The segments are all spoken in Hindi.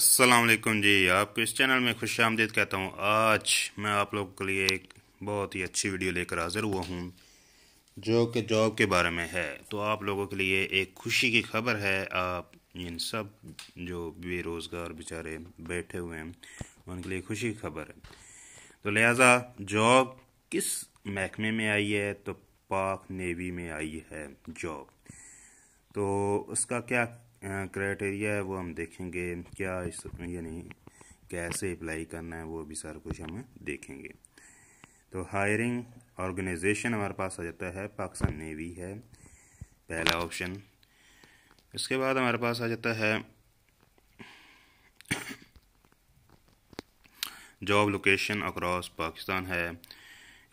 असलकम जी आपको इस चैनल में खुश आमदीद कहता हूँ आज मैं आप लोगों के लिए एक बहुत ही अच्छी वीडियो लेकर हाज़िर हुआ हूँ जो कि जॉब के बारे में है तो आप लोगों के लिए एक खुशी की खबर है आप इन सब जो बेरोज़गार बेचारे बैठे हुए हैं उनके लिए खुशी की खबर है तो लिहाजा जॉब किस महकमे में आई है तो पाक नेवी में आई है जॉब तो उसका क्या क्राइटेरिया है वो हम देखेंगे क्या इस यानी कैसे अप्लाई करना है वो भी सारा कुछ हम देखेंगे तो हायरिंग ऑर्गेनाइजेशन हमारे पास आ जाता है पाकिस्तान नेवी है पहला ऑप्शन इसके बाद हमारे पास आ जाता है जॉब लोकेशन अक्रॉस पाकिस्तान है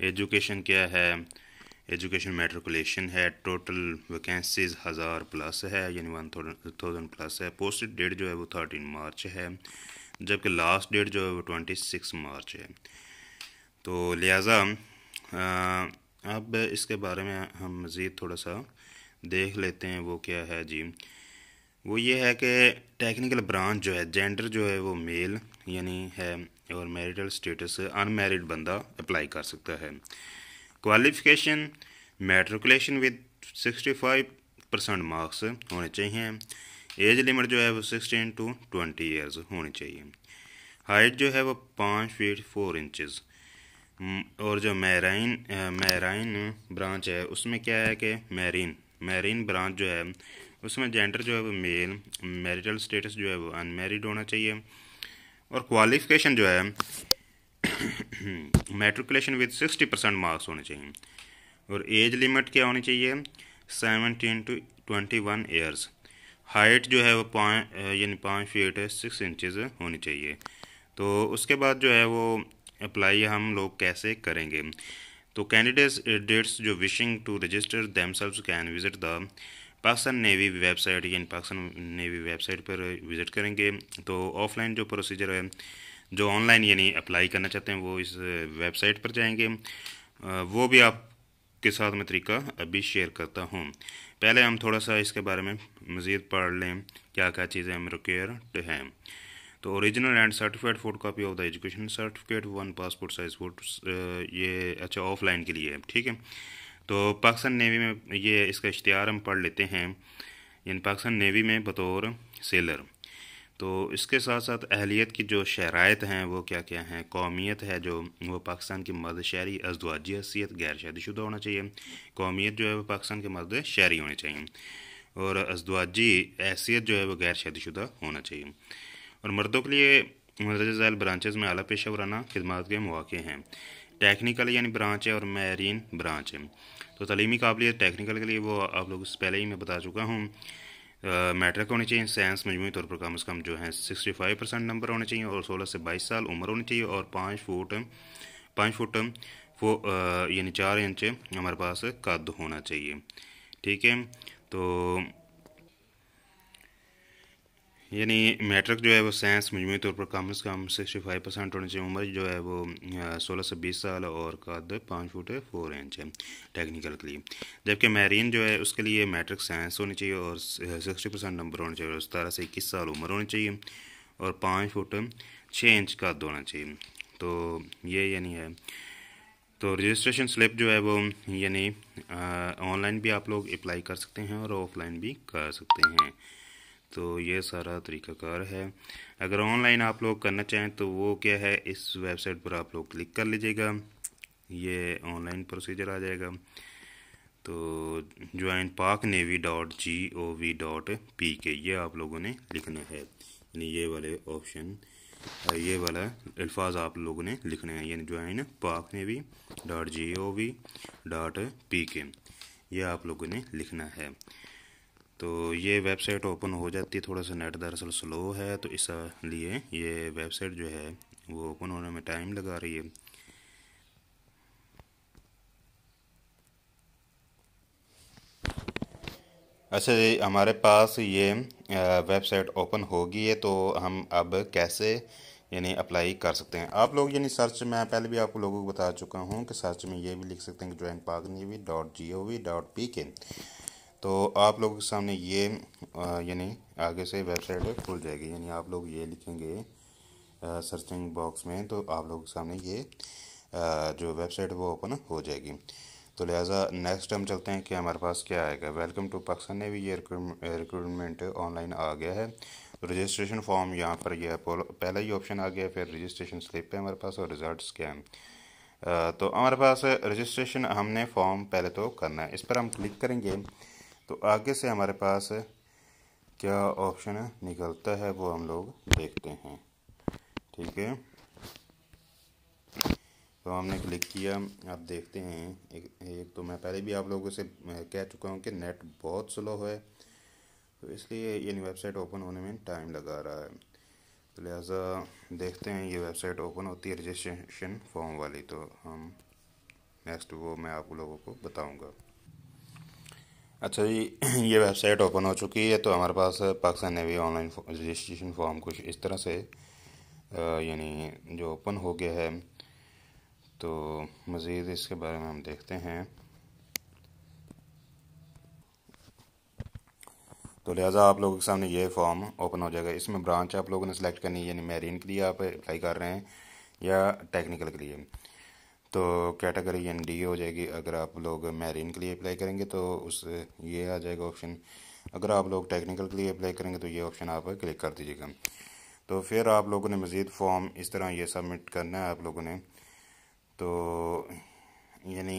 एजुकेशन क्या है एजुकेशन मेट्रिकुलेशन है टोटल वैकेंसीज हज़ार प्लस है यानी वन थाउजेंड प्लस है पोस्ट डेट जो है वो थर्टीन मार्च है जबकि लास्ट डेट जो है वो ट्वेंटी सिक्स मार्च है तो लिहाजा अब इसके बारे में हम मज़ीद थोड़ा सा देख लेते हैं वो क्या है जी वो ये है कि टेक्निकल ब्रांच जो है जेंडर जो है वो मेल यानी है और मैरिटल स्टेटस अनमेरिड बंदा अप्लाई कर सकता है qualification matriculation with 65 percent marks होने चाहिए एज लिमिट जो है वो सिक्सटीन टू ट्वेंटी ईयर्स होनी चाहिए हाइट जो है वो पाँच फीट फोर इंचज़ और जो मैराइन मैराइन ब्रांच है उसमें क्या है कि मैरीन मैरीन ब्रांच जो है उसमें जेंडर जो है वो मेल मैरिटल स्टेटस जो है वो अनमेरिड होना चाहिए और क्वालिफिकेशन जो है matriculation with sixty percent marks होने चाहिए और एज लिमिट क्या होनी चाहिए seventeen to twenty one years height जो है वो पाँच यानी पाँच फीट सिक्स इंचज़ होनी चाहिए तो उसके बाद जो है वो अप्लाई हम लोग कैसे करेंगे तो कैंडिडेट्स डेट्स जो wishing to register them can visit the Pakistan navy website यानी पाकिस्तान नेवी वेबसाइट पर विज़िट करेंगे तो ऑफलाइन जो प्रोसीजर है जो ऑनलाइन यानी अप्लाई करना चाहते हैं वो इस वेबसाइट uh, पर जाएंगे uh, वो भी आपके साथ मैं तरीका अभी शेयर करता हूँ पहले हम थोड़ा सा इसके बारे में मज़ीद पढ़ लें क्या क्या चीज़ें हम रिक्वेयर हैं तो original and certified photo copy of the education certificate one passport size photo ये अच्छा ऑफलाइन के लिए है ठीक है तो पाकिस्तान नेवी में ये इसका इश्तहार हम पढ़ लेते हैं इन पाकिस्तान नेवी में बतौर सेलर तो इसके साथ साथ अहलियत की जो शराइत हैं वो क्या क्या हैं कौमियत है जो वो पाकिस्तान की मर्द शहरी अजवाजी हैसियत गैर शादीशुदा होना चाहिए कौमियत जो है वो पाकिस्तान के मर्द शहरी होनी चाहिए और अजवाजी हैसीत जो है वो गैर शादीशुदा होना चाहिए और मर्दों के लिए मदरज ज़ैल ब्रांचेज़ में अला पेशा वराना खदमात के मौके हैं टेक्निकल यानी ब्रांच है और मैरीन ब्रांच है तो तलीमी काबिलियत टेक्निकल के लिए वो आप लोग पहले ही मैं बता चुका हूँ मैट्रिक uh, होने चाहिए साइंस मजमू तौर पर कम अज़ कम जो है सिक्सटी फाइव परसेंट नंबर होने चाहिए और सोलह से बाईस साल उम्र होनी चाहिए और पाँच फुट पाँच फुट फो यानी चार इंच हमारे पास कद होना चाहिए ठीक है तो यानी मैट्रिक जो है वो साइंस मजमू तौर पर कम से कम सिक्सटी फाइव परसेंट होनी चाहिए उम्र जो है वो सोलह से बीस साल और कद पाँच फुट फोर इंच है टेक्निकल के लिए जबकि मैरीन जो है उसके लिए मैट्रिक साइंस होनी चाहिए और सिक्सटी परसेंट नंबर होना चाहिए सतारह से इक्कीस साल उम्र होनी चाहिए और पाँच फुट छः इंच कद होना चाहिए तो ये यानी है तो रजिस्ट्रेशन स्लिप जो है वो यानी ऑनलाइन भी आप लोग अप्लाई कर सकते हैं और ऑफलाइन भी कर सकते हैं तो ये सारा तरीकाकार है अगर ऑनलाइन आप लोग करना चाहें तो वो क्या है इस वेबसाइट पर आप लोग क्लिक कर लीजिएगा ये ऑनलाइन प्रोसीजर आ जाएगा तो join Pak navy dot G O V dot P K ये आप लोगों ने लिखना है यानी ये वाले ऑप्शन ये वाला अल्फाज आप लोगों ने लिखने हैं यानी join Pak navy dot G O V dot P K ये आप लोगों ने लिखना है तो ये वेबसाइट ओपन हो जाती है थोड़ा सा नेट दरअसल स्लो है तो इसलिए ये वेबसाइट जो है वो ओपन होने में टाइम लगा रही है अच्छा जी हमारे पास ये वेबसाइट ओपन होगी है तो हम अब कैसे यानी अप्लाई कर सकते हैं आप लोग यानी सर्च मैं पहले भी आप लोगों को बता चुका हूँ कि सर्च में ये भी लिख सकते हैं कि ज्वाइन पागनी dot G O V dot P K तो आप लोगों के सामने ये यानी आगे से वेबसाइट खुल जाएगी यानी आप लोग ये लिखेंगे सर्चिंग बॉक्स में तो आप लोगों के सामने ये आ, जो वेबसाइट वो ओपन हो जाएगी तो लिहाजा नेक्स्ट हम चलते हैं कि हमारे पास क्या आएगा वेलकम टू पाकिस्तान ने भी ये रिक्रूटमेंट ऑनलाइन आ गया है रजिस्ट्रेशन तो फॉर्म यहाँ पर यह पहला ही ऑप्शन आ गया फिर रजिस्ट्रेशन स्लिप है हमारे पास और रिजल्ट स्कैम तो हमारे पास रजिस्ट्रेशन हमने फॉर्म पहले तो करना है इस पर हम क्लिक करेंगे तो आगे से हमारे पास क्या ऑप्शन निकलता है वो हम लोग देखते हैं ठीक है तो हमने क्लिक किया आप देखते हैं एक, एक तो मैं पहले भी आप लोगों से कह चुका हूँ कि नेट बहुत स्लो है तो इसलिए ये वेबसाइट ओपन होने में टाइम लगा रहा है तो लिहाजा देखते हैं ये वेबसाइट ओपन होती है रजिस्ट्रेशन फॉर्म वाली तो हम नेक्स्ट वो मैं आप लोगों को बताऊँगा अच्छा जी ये वेबसाइट ओपन हो चुकी है तो हमारे पास Pakistan navy online registration form कुछ इस तरह से यानी जो ओपन हो गया है तो मज़ीद इसके बारे में हम देखते हैं तो लिहाजा आप लोगों के सामने ये फॉर्म ओपन हो जाएगा इसमें ब्रांच आप लोगों ने सेलेक्ट करनी है यानी मेरीन के लिए आप अप्लाई कर रहे हैं या टेक्निकल के लिए तो कैटेगरी एन डी हो जाएगी अगर आप लोग मैरिन के लिए अप्लाई करेंगे तो उस ये आ जाएगा ऑप्शन अगर आप लोग टेक्निकल के लिए अप्लाई करेंगे तो ये ऑप्शन आप क्लिक कर दीजिएगा तो फिर आप लोगों ने मज़ीद फॉर्म इस तरह ये सबमिट करना है आप लोगों ने तो यानी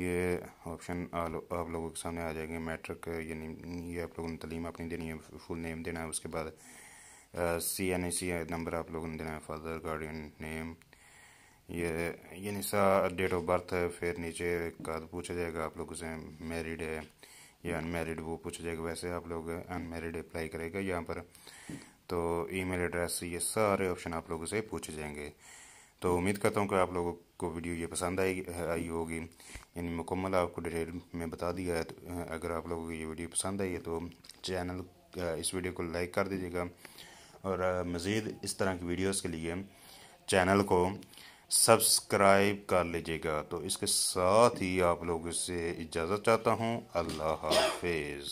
ये ऑप्शन आप लोगों के सामने आ जाएंगे मैट्रिक यानी ये आप लोगों ने तलीम अपनी देनी है फुल नेम देना है उसके बाद C N A C number आप लोगों ने देना है फादर गार्डियन नेम ये यानी निशा डेट ऑफ बर्थ है फिर नीचे का पूछा जाएगा आप लोगों से मैरिड है या अनमेरिड वो पूछा जाएगा वैसे आप लोग अनमेरिड अप्लाई करेगा यहाँ पर तो ईमेल एड्रेस ये सारे ऑप्शन आप लोगों से पूछे जाएंगे तो उम्मीद करता हूँ कि आप लोगों को वीडियो ये पसंद आई आई होगी यानी मुकम्मल आपको डिटेल में बता दिया है तो अगर आप लोगों को ये वीडियो पसंद आई है तो चैनल इस वीडियो को लाइक कर दीजिएगा और मज़ीद इस तरह की वीडियोज़ के लिए चैनल को सब्सक्राइब कर लीजिएगा तो इसके साथ ही आप लोगों से इजाज़त चाहता हूँ अल्लाह हाफिज़